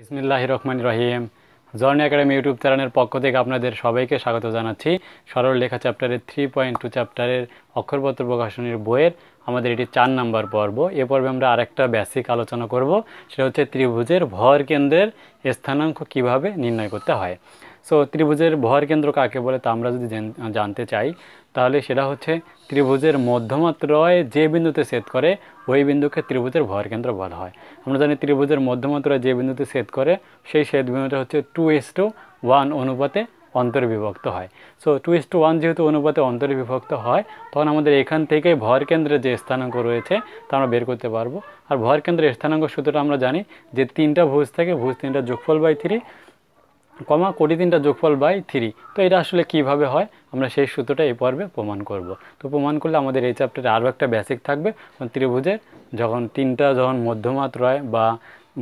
বিসমিল্লাহ রহমান রহিম জর্নি একাডেমি ইউটিউব চ্যানেলের পক্ষ থেকে আপনাদের সবাইকে স্বাগত জানাচ্ছি সরল লেখা চ্যাপ্টারের থ্রি পয়েন্ট টু চ্যাপ্টারের অক্ষরপত্র প্রকাশনীর বইয়ের আমাদের এটি চার নাম্বার পর্ব এ পর্বে আমরা আরেকটা বেসিক আলোচনা করব সেটা হচ্ছে ত্রিভুজের ভর কেন্দ্রের স্থানাঙ্ক কিভাবে নির্ণয় করতে হয় সো ত্রিভুজের ভর কেন্দ্র কাকে বলে তা আমরা যদি জানতে চাই তাহলে সেটা হচ্ছে ত্রিভুজের মধ্যমাত্রয় যে বিন্দুতে সেদ করে ওই বিন্দুকে ত্রিভুজের ভর কেন্দ্র বলা হয় আমরা জানি ত্রিভুজের মধ্যমাত্রয় যে বিন্দুতে সেদ করে সেই সেদ বিন্দুটা হচ্ছে টু এস টু ওয়ান অনুপাতে অন্তর্বিভক্ত হয় so two is two one যেহেতু অনুপাতে অন্তর্বিভক্ত হয় তখন আমাদের এখান থেকে ভর কেন্দ্রের যে স্থানাঙ্ক রয়েছে তা আমরা বের করতে পারবো আর ভর কেন্দ্রের স্থানাঙ্ক সূত্রটা আমরা জানি যে তিনটা ভুজ থাকে ভুজ তিনটা যোগফল বাই থ্রি কমা কোটি তিনটা যোগফল বাই থ্রি তো এটা আসলে কিভাবে হয় আমরা সেই সূত্রটা এই পর্বে প্রমাণ করব তো প্রমাণ করলে আমাদের এই চ্যাপ্টারে আরও একটা বেসিক থাকবে ত্রিভুজের যখন তিনটা যখন মধ্যমাত্রয় বা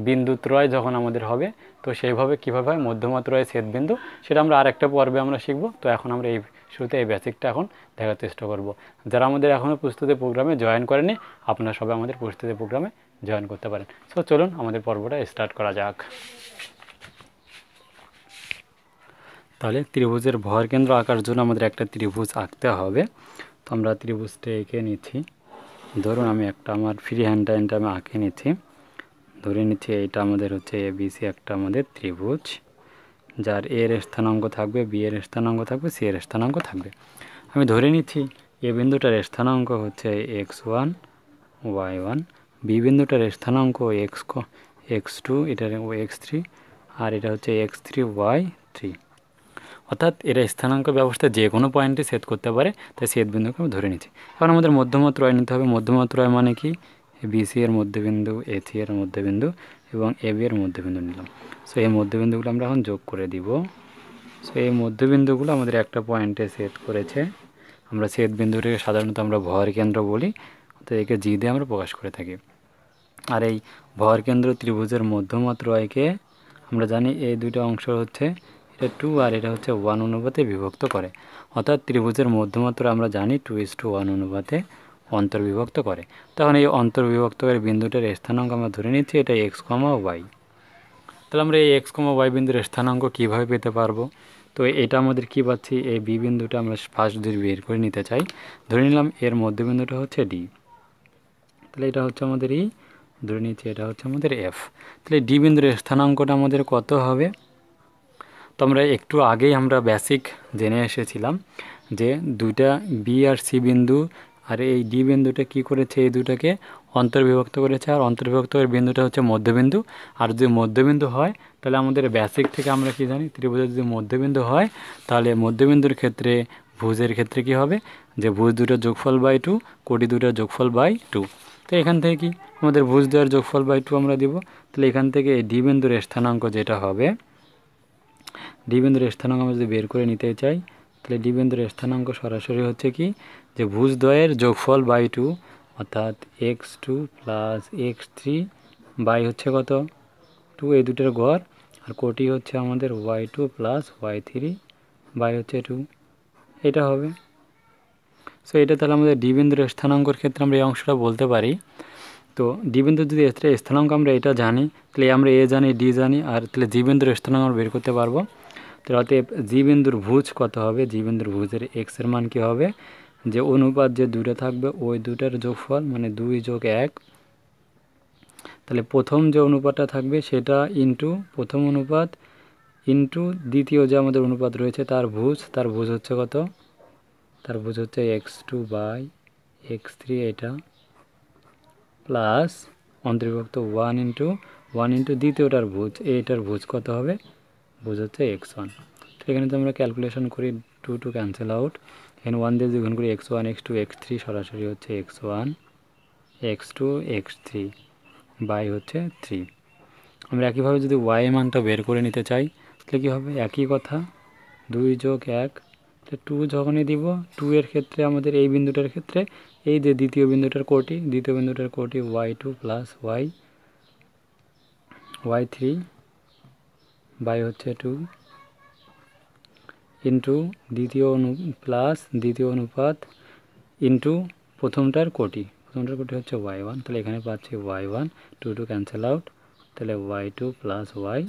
বিন্দু ত্রয় যখন আমাদের হবে তো সেইভাবে কীভাবে হয় মধ্যমাত্রয় ছেদবিন্দু বিন্দু সেটা আমরা আর একটা পর্বে আমরা শিখব তো এখন আমরা এই শুরুতে এই বেসিকটা এখন দেখার চেষ্টা করব যারা আমাদের এখনও প্রস্তুতি প্রোগ্রামে জয়েন করেনি আপনারা সবাই আমাদের প্রস্তুতি প্রোগ্রামে জয়েন করতে পারেন সো চলুন আমাদের পর্বটা স্টার্ট করা যাক তাহলে ত্রিভুজের ভরকেন্দ্র আঁকার জন্য আমাদের একটা ত্রিভুজ আঁকতে হবে তো আমরা ত্রিভুজটা এঁকে নিচ্ছি ধরুন আমি একটা আমার ফ্রি হ্যান্ড হ্যান্ডটা আমি আঁকে নিচ্ছি ধরে নিচ্ছি এটা আমাদের হচ্ছে এ বি সি একটা আমাদের ত্রিভুজ যার এ এর স্থানাঙ্ক থাকবে বি এর স্থানাঙ্ক থাকবে সি এর স্থানাঙ্ক থাকবে আমি ধরে নিচ্ছি এ বিন্দুটার স্থানাঙ্ক হচ্ছে X one Y one B বিন্দুটার স্থানাঙ্ক এক্স এক্স টু এটার এক্স থ্রি আর এটা হচ্ছে এক্স থ্রি ওয়াই থ্রি অর্থাৎ এরা স্থানাঙ্ক ব্যবস্থা যে কোনো পয়েন্টে সেট করতে পারে তাই সেট বিন্দুকে আমি ধরে নিচ্ছি এখন আমাদের মধ্যমত রয় নিতে হবে মধ্যমত রয় মানে কি বিসি এর মধ্যবিন্দু এসি এর মধ্যবিন্দু এবং এ বি এর মধ্যবিন্দু নিলাম সো এই মধ্যবিন্দুগুলো আমরা এখন যোগ করে দিব সো এই মধ্যবিন্দুগুলো আমাদের একটা পয়েন্টে সেট করেছে আমরা সেট বিন্দুটিকে সাধারণত আমরা ভর কেন্দ্র বলি তো একে জি দিয়ে আমরা প্রকাশ করে থাকি আর এই ভর কেন্দ্র ত্রিভুজের মধ্যমাত্র আয়কে আমরা জানি এই দুইটা অংশ হচ্ছে এটা টু আর এটা হচ্ছে ওয়ান অনুপাতে বিভক্ত করে অর্থাৎ ত্রিভুজের মধ্যমাত্র আমরা জানি টু ইস টু ওয়ান অনুপাতে অন্তর্বিভক্ত করে তখন এই অন্তর্বিভক্তকারী বিন্দুটার স্থানাঙ্ক আমরা ধরে নিচ্ছি এটা এক্স কমা ওয়াই তাহলে আমরা এই এক্স কমা ওয়াই বিন্দুর স্থানাঙ্ক কীভাবে পেতে পারবো তো এটা আমাদের কি পাচ্ছি এই বি বিন্দুটা আমরা ফার্স্ট যদি বের করে নিতে চাই ধরে নিলাম এর মধ্যবিন্দুটা হচ্ছে ডি তাহলে এটা হচ্ছে আমাদের ই e, ধরে নিচ্ছি এটা হচ্ছে আমাদের এফ তাহলে ডি বিন্দুর স্থানাঙ্কটা আমাদের কত হবে তো আমরা একটু আগেই আমরা বেসিক জেনে এসেছিলাম যে দুটা বি আর সি বিন্দু আর এই ডি বিন্দুটা কি করেছে এই দুটাকে অন্তর্বিভক্ত করেছে আর অন্তর্বিভক্ত বিন্দুটা হচ্ছে মধ্যবিন্দু আর যদি মধ্যবিন্দু হয় তাহলে আমাদের বেসিক থেকে আমরা কি জানি ত্রিভুজের যদি মধ্যবিন্দু হয় তাহলে মধ্যবিন্দুর ক্ষেত্রে ভুজের ক্ষেত্রে কি হবে যে ভুজ দুটো যোগফল বাই টু কোটি দুটো যোগফল বাই টু তো এখান থেকে কি আমাদের ভুজ দেওয়ার যোগফল বাই টু আমরা দিব তাহলে এখান থেকে এই ডি বিন্দুর স্থানাঙ্ক যেটা হবে ডিবেন্দুর স্থানাঙ্ক আমরা যদি বের করে নিতে চাই তাহলে ডিবেন্দুর স্থানাঙ্ক সরাসরি হচ্ছে কি যে ভুজ দ্বয়ের যোগফল বাই টু অর্থাৎ X two plus X three by হচ্ছে কত টু এই দুটোর ঘর আর কোটি হচ্ছে আমাদের Y two plus Y three by হচ্ছে টু এটা হবে সো এটা তাহলে আমাদের ডিবেন্দ্র স্থানাঙ্কর ক্ষেত্রে আমরা এই অংশটা বলতে পারি তো ডিবেন্দুর যদি স্থানাঙ্ক আমরা এটা জানি তাহলে আমরা এ জানি ডি জানি আর তাহলে জীবেন্দ্র স্থানাঙ্ক আমরা বের করতে পারবো তাহলে অতএব জীবেন্দুর ভুজ কত হবে জীবেন্দুর ভুজের এক্স এর মান কী হবে যে অনুপাত যে দুটো থাকবে ওই দুটার যোগফল মানে দুই যোগ এক তাহলে প্রথম যে অনুপাতটা থাকবে সেটা ইন্টু প্রথম অনুপাত ইন্টু দ্বিতীয় যে আমাদের অনুপাত রয়েছে তার ভুজ তার ভুজ হচ্ছে কত তার ভুজ হচ্ছে X two by X three এটা প্লাস অন্তর্ভুক্ত ওয়ান ইন্টু ওয়ান ইন্টু দ্বিতীয়টার ভুজ এটার ভুজ কত হবে বোঝাচ্ছে এক্স ওয়ান তো এখানে তো আমরা ক্যালকুলেশন করি টু টু ক্যান্সেল আউট এখানে ওয়ান দিয়ে যখন করি X one X two X three সরাসরি হচ্ছে X one X two X three by হচ্ছে থ্রি আমরা একইভাবে যদি ওয়াই মানটা বের করে নিতে চাই তাহলে কী হবে একই কথা দুই যোগ এক টু যখনই দিব টু এর ক্ষেত্রে আমাদের এই বিন্দুটার ক্ষেত্রে এই যে দ্বিতীয় বিন্দুটার কোটি দ্বিতীয় বিন্দুটার কোটি Y two plus Y Y three by হচ্ছে টু ইন্টু দ্বিতীয় অনু প্লাস দ্বিতীয় অনুপাত ইন্টু প্রথমটার কোটি প্রথমটার কোটি হচ্ছে ওয়াই ওয়ান তাহলে এখানে পাচ্ছি Y one two two cancel out তাহলে Y two plus Y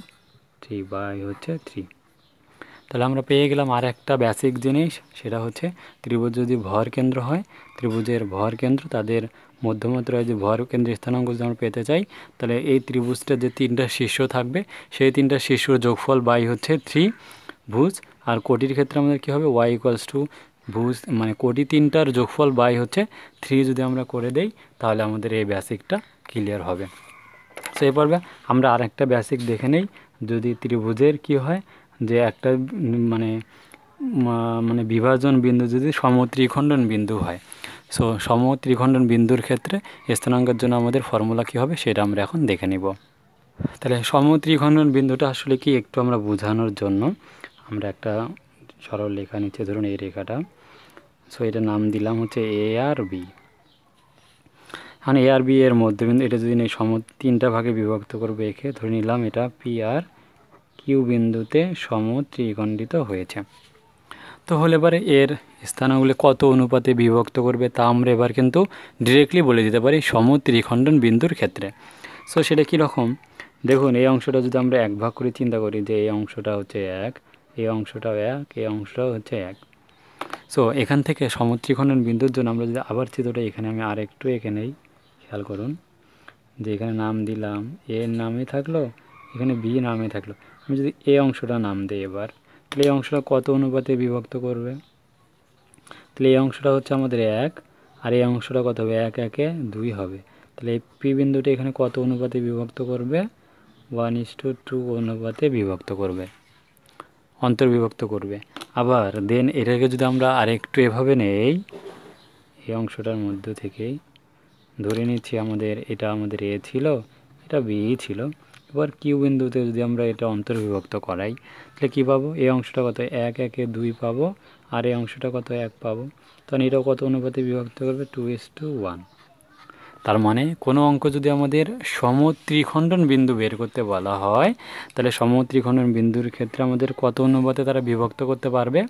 three by হচ্ছে থ্রি তাহলে আমরা পেয়ে গেলাম আর একটা বেসিক জিনিস সেটা হচ্ছে ত্রিভুজ যদি ভর কেন্দ্র হয় ত্রিভুজের ভর কেন্দ্র তাদের মধ্যমত যে ভর কেন্দ্রের স্থানাঙ্ক যদি আমরা পেতে চাই তাহলে এই ত্রিভুজটা যে তিনটা শীর্ষ থাকবে সেই তিনটা শীর্ষর যোগফল বাই হচ্ছে থ্রি ভুজ আর কোটির ক্ষেত্রে আমাদের কী হবে ওয়াই ইকোয়ালস টু ভুজ মানে কোটি তিনটার যোগফল বাই হচ্ছে থ্রি যদি আমরা করে দেই তাহলে আমাদের এই বেসিকটা ক্লিয়ার হবে সেই পর্বে আমরা আরেকটা বেসিক দেখে নেই যদি ত্রিভুজের কি হয় যে একটা মানে মানে বিভাজন বিন্দু যদি সমত্রিখণ্ডন বিন্দু হয় সো সমত্রিখণ্ডন বিন্দুর ক্ষেত্রে স্থানাঙ্কের জন্য আমাদের ফর্মুলা কী হবে সেটা আমরা এখন দেখে নিব তাহলে সমত্রিখণ্ডন বিন্দুটা আসলে কি একটু আমরা বোঝানোর জন্য আমরা একটা সরল লেখা নিচ্ছে ধরুন এই রেখাটা সো এটা নাম দিলাম হচ্ছে এ আর বি এখন এ আর বি এর মধ্যে বিন্দু এটা যদি সম তিনটা ভাগে বিভক্ত করবো একে ধরে নিলাম এটা পি আর কিউ বিন্দুতে সমত্রিকণ্ডিত হয়েছে তো হলে পরে এর স্থানগুলি কত অনুপাতে বিভক্ত করবে তা আমরা এবার কিন্তু ডিরেক্টলি বলে দিতে পারি সমত্রিখণ্ডন বিন্দুর ক্ষেত্রে সো সেটা কীরকম দেখুন এই অংশটা যদি আমরা এক ভাগ করে চিন্তা করি যে এই অংশটা হচ্ছে এক এই অংশটাও এক এই অংশটাও হচ্ছে এক সো এখান থেকে সমত্রিখণ্ডন বিন্দুর জন্য আমরা যদি আবার চিত্রটা এখানে আমি আর একটু এখানেই খেয়াল করুন যে এখানে নাম দিলাম এর নামে থাকলো এখানে বি নামে থাকলো আমি যদি এ অংশটা নাম দিই এবার তাহলে এই অংশটা কত অনুপাতে বিভক্ত করবে তাহলে এই অংশটা হচ্ছে আমাদের এক আর এই অংশটা কত হবে এক একে দুই হবে তাহলে এই পি বিন্দুটি এখানে কত অনুপাতে বিভক্ত করবে ওয়ান ইস টু টু অনুপাতে বিভক্ত করবে অন্তর্বিভক্ত করবে আবার দেন এটাকে যদি আমরা আরেকটু এভাবে নেই এই অংশটার মধ্য থেকেই ধরে নিচ্ছি আমাদের এটা আমাদের এ ছিল এটা বি ছিল এবার কিউ বিন্দুতে যদি আমরা এটা অন্তর্বিভক্ত করাই তাহলে কী পাবো এই অংশটা কত এক একে দুই পাবো আর এই অংশটা কত এক পাবো তখন এটাও কত অনুপাতে বিভক্ত করবে টু ইস টু ওয়ান তার মানে কোনো অঙ্ক যদি আমাদের সমত্রিখণ্ডন বিন্দু বের করতে বলা হয় তাহলে সমত্রিখণ্ডন বিন্দুর ক্ষেত্রে আমাদের কত অনুপাতে তারা বিভক্ত করতে পারবে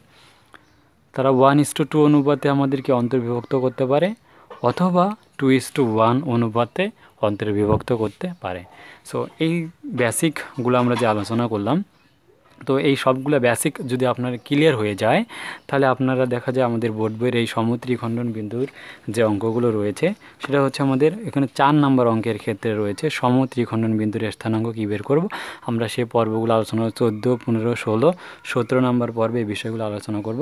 তারা ওয়ান ইস টু টু অনুপাতে আমাদেরকে অন্তর্বিভক্ত করতে পারে অথবা টু ইস টু ওয়ান অনুপাতে অন্তরে বিভক্ত করতে পারে সো এই বেসিকগুলো আমরা যে আলোচনা করলাম তো এই সবগুলো বেসিক যদি আপনার ক্লিয়ার হয়ে যায় তাহলে আপনারা দেখা যায় আমাদের বোর্ড বইয়ের এই খণ্ডন বিন্দুর যে অঙ্কগুলো রয়েছে সেটা হচ্ছে আমাদের এখানে চার নাম্বার অঙ্কের ক্ষেত্রে রয়েছে খণ্ডন বিন্দুর স্থানাঙ্ক কী বের করব আমরা সেই পর্বগুলো আলোচনা চোদ্দ পনেরো ষোলো সতেরো নম্বর পর্বে এই বিষয়গুলো আলোচনা করব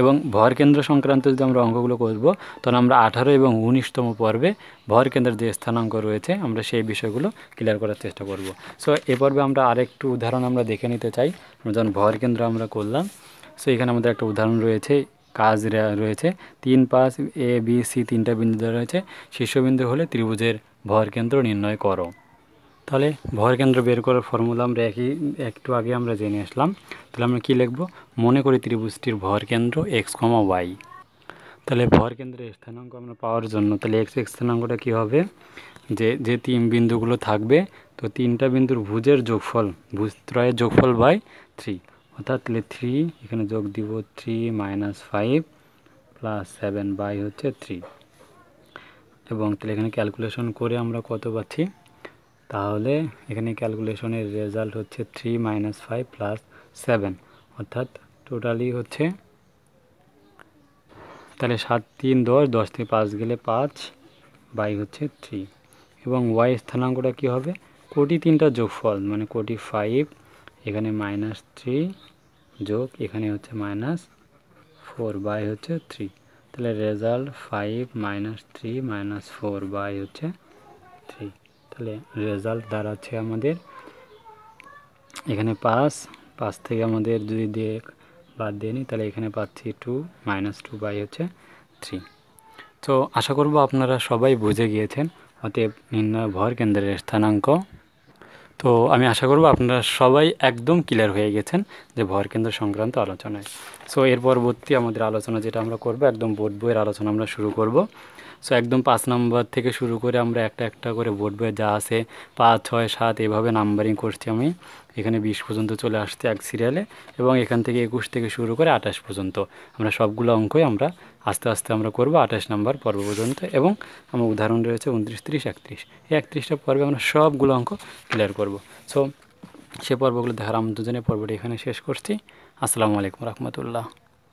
এবং ভরকেন্দ্র সংক্রান্ত যদি আমরা অঙ্কগুলো করব তখন আমরা আঠারো এবং উনিশতম পর্বে ভরকেন্দ্রের যে স্থানাঙ্ক রয়েছে আমরা সেই বিষয়গুলো ক্লিয়ার করার চেষ্টা করব সো এ পর্বে আমরা আরেকটু উদাহরণ আমরা দেখে নিতে চাই যখন ভর কেন্দ্র আমরা করলাম সো এখানে আমাদের একটা উদাহরণ রয়েছে কাজ রয়েছে তিন পাঁচ এ বি সি তিনটা বিন্দু দেওয়া রয়েছে শীর্ষবিন্দু হলে ত্রিভুজের ভর কেন্দ্র নির্ণয় করো তাহলে ভর কেন্দ্র বের করার ফর্মুলা আমরা একই একটু আগে আমরা জেনে আসলাম তাহলে আমরা কী লিখব মনে করি ত্রিভুজটির ভর কেন্দ্র এক্স কমা ওয়াই তাহলে ভর কেন্দ্রের স্থানাঙ্ক আমরা পাওয়ার জন্য তাহলে এক্স স্থানাঙ্কটা কী হবে যে যে তিন বিন্দুগুলো থাকবে তো তিনটা বিন্দুর ভুজের যোগফল ভুজ ত্রয়ের যোগফল বাই থ্রি অর্থাৎ তাহলে থ্রি এখানে যোগ দিব three minus five plus seven by হচ্ছে থ্রি এবং তাহলে এখানে ক্যালকুলেশন করে আমরা কত পাচ্ছি তাহলে এখানে ক্যালকুলেশনের রেজাল্ট হচ্ছে three minus five plus seven অর্থাৎ টোটালি হচ্ছে তাহলে সাত তিন দশ দশ থেকে পাঁচ গেলে পাঁচ বাই হচ্ছে থ্রি এবং ওয়াই স্থানাঙ্কটা কী হবে কোটি তিনটা যোগফল মানে কোটি ফাইভ এখানে মাইনাস থ্রি যোগ এখানে হচ্ছে মাইনাস ফোর বাই হচ্ছে থ্রি তাহলে result five minus three minus four by হচ্ছে থ্রি তাহলে রেজাল্ট দাঁড়াচ্ছে আমাদের এখানে পাঁচ পাঁচ থেকে আমাদের যদি দিয়ে বাদ দিয়ে নিই তাহলে এখানে পাচ্ছি টু মাইনাস টু বাই হচ্ছে থ্রি তো আশা করব আপনারা সবাই বুঝে গিয়েছেন অতএব নির্ণয় ভর কেন্দ্রের স্থানাঙ্ক তো আমি আশা করব আপনারা সবাই একদম ক্লিয়ার হয়ে গেছেন যে ভরকেন্দ্র সংক্রান্ত আলোচনায় সো এর পরবর্তী আমাদের আলোচনা যেটা আমরা করব একদম বোর্ড বইয়ের আলোচনা আমরা শুরু করব সো একদম পাঁচ নাম্বার থেকে শুরু করে আমরা একটা একটা করে বোর্ড বয়ে যা আছে পাঁচ ছয় সাত এভাবে নাম্বারিং করছি আমি এখানে বিশ পর্যন্ত চলে আসছে এক সিরিয়ালে এবং এখান থেকে একুশ থেকে শুরু করে আঠাশ পর্যন্ত আমরা সবগুলো অঙ্কই আমরা আস্তে আস্তে আমরা করব আঠাশ নাম্বার পর্ব পর্যন্ত এবং আমার উদাহরণ রয়েছে উনত্রিশ ত্রিশ একত্রিশ এই একত্রিশটা পর্বে আমরা সবগুলো অঙ্ক ক্লিয়ার করব সো সে পর্বগুলো দেখার দুজনে পর্বটি এখানে শেষ করছি আসসালামু আলাইকুম রহমতুল্লাহ